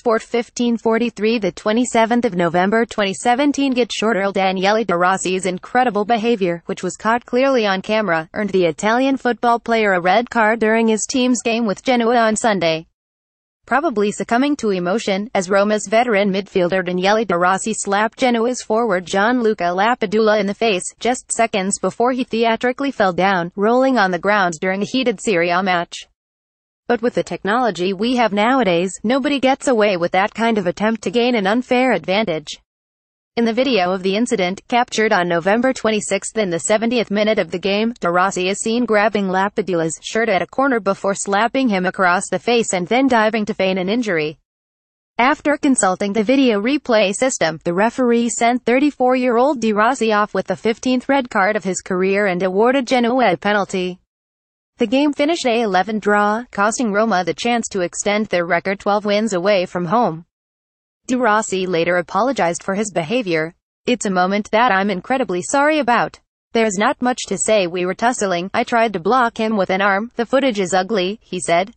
Sport 1543 the 27th of November 2017 Get short Earl Daniele De Rossi's incredible behavior, which was caught clearly on camera, earned the Italian football player a red card during his team's game with Genoa on Sunday. Probably succumbing to emotion, as Roma's veteran midfielder Daniele De Rossi slapped Genoa's forward Gianluca Lapadula in the face, just seconds before he theatrically fell down, rolling on the ground during a heated Serie A match. But with the technology we have nowadays, nobody gets away with that kind of attempt to gain an unfair advantage. In the video of the incident, captured on November 26 in the 70th minute of the game, DeRossi is seen grabbing Lapidula's shirt at a corner before slapping him across the face and then diving to feign an injury. After consulting the video replay system, the referee sent 34-year-old DeRossi off with the 15th red card of his career and awarded Genoa a penalty. The game finished a 11 draw, costing Roma the chance to extend their record 12 wins away from home. De Rossi later apologized for his behavior. It's a moment that I'm incredibly sorry about. There's not much to say we were tussling, I tried to block him with an arm, the footage is ugly, he said.